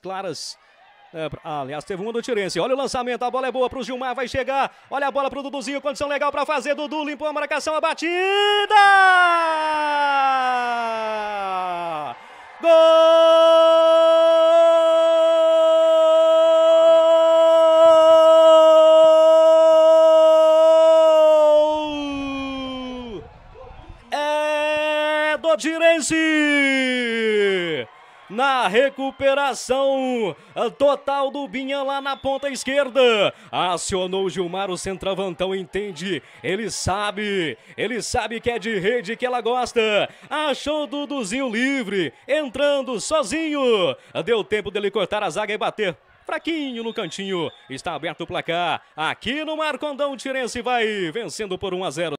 claras. É, ah, aliás, teve uma do Tirense. Olha o lançamento, a bola é boa para o Gilmar, vai chegar. Olha a bola para o Duduzinho, condição legal para fazer. Dudu limpou a marcação, a batida! Gol! É do Tirense! na recuperação total do Binha lá na ponta esquerda. Acionou Gilmar, o centroavantão entende, ele sabe, ele sabe que é de rede que ela gosta. Achou Duduzinho livre, entrando sozinho. Deu tempo dele cortar a zaga e bater fraquinho no cantinho. Está aberto o placar. Aqui no Marcondão, o Tirense vai vencendo por 1 a 0.